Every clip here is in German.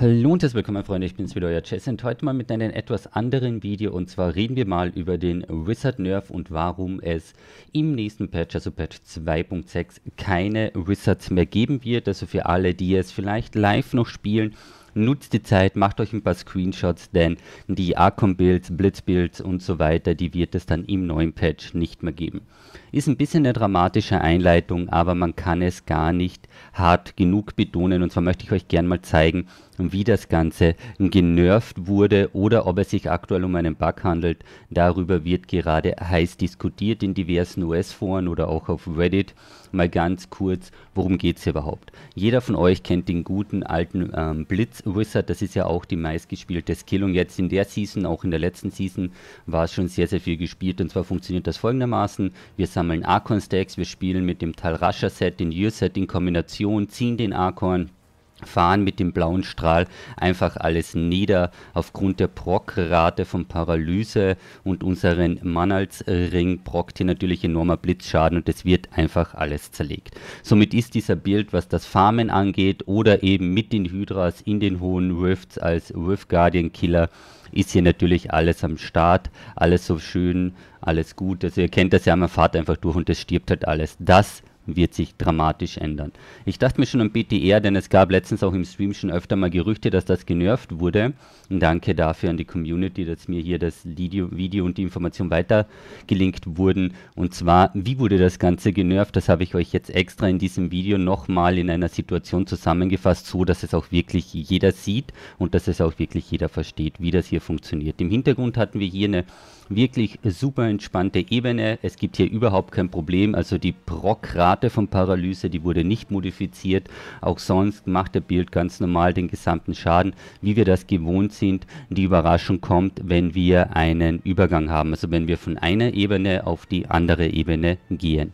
Hallo und herzlich willkommen, meine Freunde, ich bin's wieder, euer Chess und heute mal mit einem etwas anderen Video und zwar reden wir mal über den Wizard Nerf und warum es im nächsten Patch, also Patch 2.6, keine Wizards mehr geben wird. Also für alle, die es vielleicht live noch spielen nutzt die Zeit, macht euch ein paar Screenshots, denn die Arcom-Builds, Blitz-Builds und so weiter, die wird es dann im neuen Patch nicht mehr geben. Ist ein bisschen eine dramatische Einleitung, aber man kann es gar nicht hart genug betonen. Und zwar möchte ich euch gerne mal zeigen, wie das Ganze genervt wurde oder ob es sich aktuell um einen Bug handelt. Darüber wird gerade heiß diskutiert in diversen US-Foren oder auch auf Reddit mal ganz kurz, worum geht es hier überhaupt? Jeder von euch kennt den guten alten ähm, Blitz Wizard, das ist ja auch die meistgespielte Skill und jetzt in der Season, auch in der letzten Season, war es schon sehr, sehr viel gespielt und zwar funktioniert das folgendermaßen, wir sammeln Archon Stacks, wir spielen mit dem Talrascha Set, den Year Set in Kombination, ziehen den Archon, fahren mit dem blauen Strahl einfach alles nieder. Aufgrund der Proc-Rate von Paralyse und unseren Mannals-Ring prockt hier natürlich enormer Blitzschaden und es wird einfach alles zerlegt. Somit ist dieser Bild, was das Farmen angeht oder eben mit den Hydras in den hohen Rifts als Rift Guardian Killer ist hier natürlich alles am Start, alles so schön, alles gut. Also ihr kennt das ja, man fahrt einfach durch und es stirbt halt alles. Das wird sich dramatisch ändern. Ich dachte mir schon am BTR, denn es gab letztens auch im Stream schon öfter mal Gerüchte, dass das genervt wurde. Und danke dafür an die Community, dass mir hier das Video, Video und die Information weitergelinkt wurden. Und zwar, wie wurde das Ganze genervt? Das habe ich euch jetzt extra in diesem Video nochmal in einer Situation zusammengefasst, so dass es auch wirklich jeder sieht und dass es auch wirklich jeder versteht, wie das hier funktioniert. Im Hintergrund hatten wir hier eine wirklich super entspannte Ebene. Es gibt hier überhaupt kein Problem. Also die Prokra Karte von Paralyse, die wurde nicht modifiziert. Auch sonst macht der Bild ganz normal den gesamten Schaden, wie wir das gewohnt sind. Die Überraschung kommt, wenn wir einen Übergang haben, also wenn wir von einer Ebene auf die andere Ebene gehen.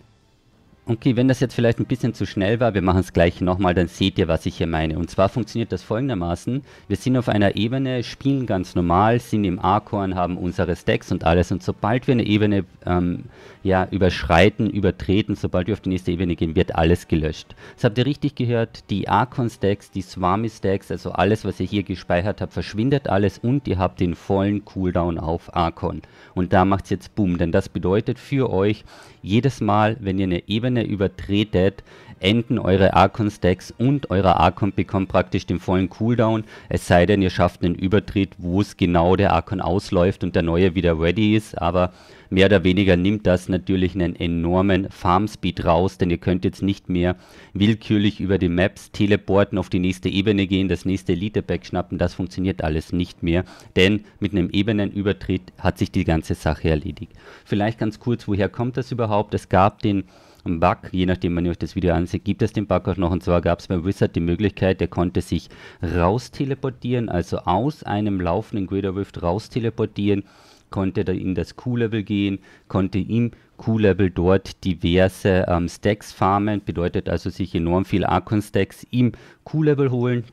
Okay, wenn das jetzt vielleicht ein bisschen zu schnell war, wir machen es gleich nochmal, dann seht ihr, was ich hier meine. Und zwar funktioniert das folgendermaßen. Wir sind auf einer Ebene, spielen ganz normal, sind im Arkorn, haben unsere Stacks und alles. Und sobald wir eine Ebene ähm, ja, überschreiten, übertreten, sobald wir auf die nächste Ebene gehen, wird alles gelöscht. Das habt ihr richtig gehört, die Archon-Stacks, die Swami-Stacks, also alles, was ihr hier gespeichert habt, verschwindet alles und ihr habt den vollen Cooldown auf Archon. Und da macht es jetzt Boom, denn das bedeutet für euch, jedes Mal, wenn ihr eine Ebene Schwelle übertretet, enden eure Archon-Stacks und euer Archon bekommt praktisch den vollen Cooldown, es sei denn, ihr schafft einen Übertritt, wo es genau der Archon ausläuft und der neue wieder ready ist, aber mehr oder weniger nimmt das natürlich einen enormen Farm Speed raus, denn ihr könnt jetzt nicht mehr willkürlich über die Maps teleporten, auf die nächste Ebene gehen, das nächste Elite-Pack schnappen, das funktioniert alles nicht mehr, denn mit einem Ebenenübertritt hat sich die ganze Sache erledigt. Vielleicht ganz kurz, woher kommt das überhaupt? Es gab den Bug, je nachdem, wann ihr euch das Video ansieht, gibt es den Bug auch noch. Und zwar gab es bei Wizard die Möglichkeit, der konnte sich raus teleportieren, also aus einem laufenden Greater Rift raus teleportieren, konnte da in das Q-Level gehen, konnte im Q-Level dort diverse ähm, Stacks farmen, bedeutet also sich enorm viel Archon-Stacks im Q-Level holen,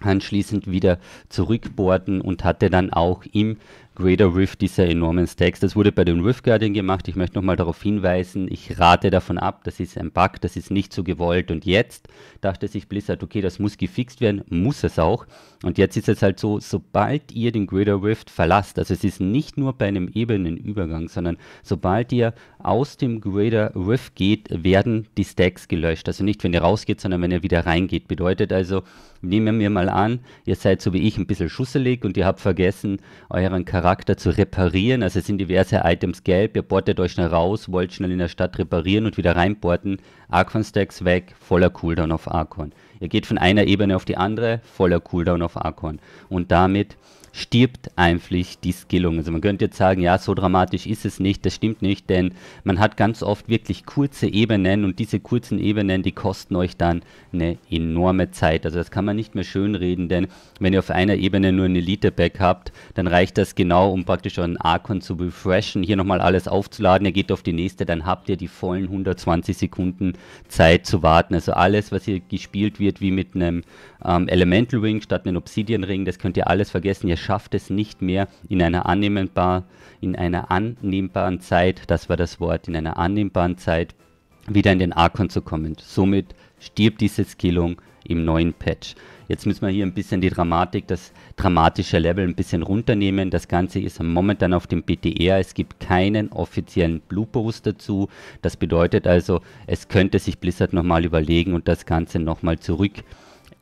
anschließend wieder zurückboarden und hatte dann auch im Greater Rift dieser enormen Stacks. Das wurde bei den Rift Guardian gemacht. Ich möchte nochmal darauf hinweisen, ich rate davon ab, das ist ein Bug, das ist nicht so gewollt. Und jetzt dachte sich Blizzard, okay, das muss gefixt werden, muss es auch. Und jetzt ist es halt so, sobald ihr den Greater Rift verlasst, also es ist nicht nur bei einem ebenen Übergang, sondern sobald ihr aus dem Greater Rift geht, werden die Stacks gelöscht. Also nicht, wenn ihr rausgeht, sondern wenn ihr wieder reingeht. Bedeutet also, nehmen wir mal an, ihr seid so wie ich ein bisschen schusselig und ihr habt vergessen, euren Charakter zu reparieren. Also sind diverse Items gelb, ihr portet euch schnell raus, wollt schnell in der Stadt reparieren und wieder reinporten. Archon Stacks weg, voller Cooldown auf Archon. Ihr geht von einer Ebene auf die andere, voller Cooldown auf Archon. Und damit stirbt einfach die Skillung. Also man könnte jetzt sagen, ja, so dramatisch ist es nicht, das stimmt nicht, denn man hat ganz oft wirklich kurze Ebenen und diese kurzen Ebenen, die kosten euch dann eine enorme Zeit. Also das kann man nicht mehr schönreden, denn wenn ihr auf einer Ebene nur ein Elite-Back habt, dann reicht das genau, um praktisch euren Archon zu refreshen, hier nochmal alles aufzuladen, ihr geht auf die nächste, dann habt ihr die vollen 120 Sekunden Zeit zu warten. Also alles, was hier gespielt wird, wird wie mit einem ähm, Elemental Ring statt einem Obsidian Ring. Das könnt ihr alles vergessen. Ihr schafft es nicht mehr in einer annehmbar, in einer annehmbaren Zeit, das war das Wort, in einer annehmbaren Zeit wieder in den Archon zu kommen. Somit stirbt diese Skillung im neuen Patch. Jetzt müssen wir hier ein bisschen die Dramatik, das dramatische Level ein bisschen runternehmen. Das Ganze ist momentan auf dem BTR. E es gibt keinen offiziellen Bluepost dazu. Das bedeutet also, es könnte sich Blizzard nochmal überlegen und das Ganze nochmal zurück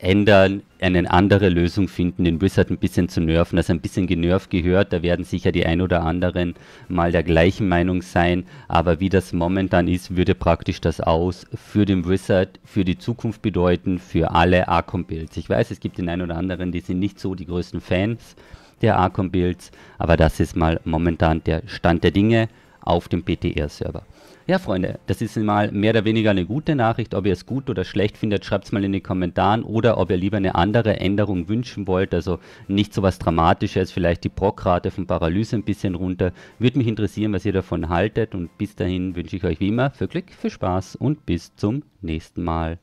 ändern, eine andere Lösung finden, den Wizard ein bisschen zu nerven, dass also er ein bisschen genervt gehört. Da werden sicher die ein oder anderen mal der gleichen Meinung sein. Aber wie das momentan ist, würde praktisch das aus für den Wizard, für die Zukunft bedeuten, für alle Arkham-Builds. Ich weiß, es gibt den einen oder anderen, die sind nicht so die größten Fans der Arkham-Builds, aber das ist mal momentan der Stand der Dinge auf dem BTR-Server. Ja, Freunde, das ist mal mehr oder weniger eine gute Nachricht. Ob ihr es gut oder schlecht findet, schreibt es mal in die Kommentaren oder ob ihr lieber eine andere Änderung wünschen wollt. Also nicht so was Dramatisches, vielleicht die Prockrate von Paralyse ein bisschen runter. Würde mich interessieren, was ihr davon haltet. Und bis dahin wünsche ich euch wie immer viel Glück, viel Spaß und bis zum nächsten Mal.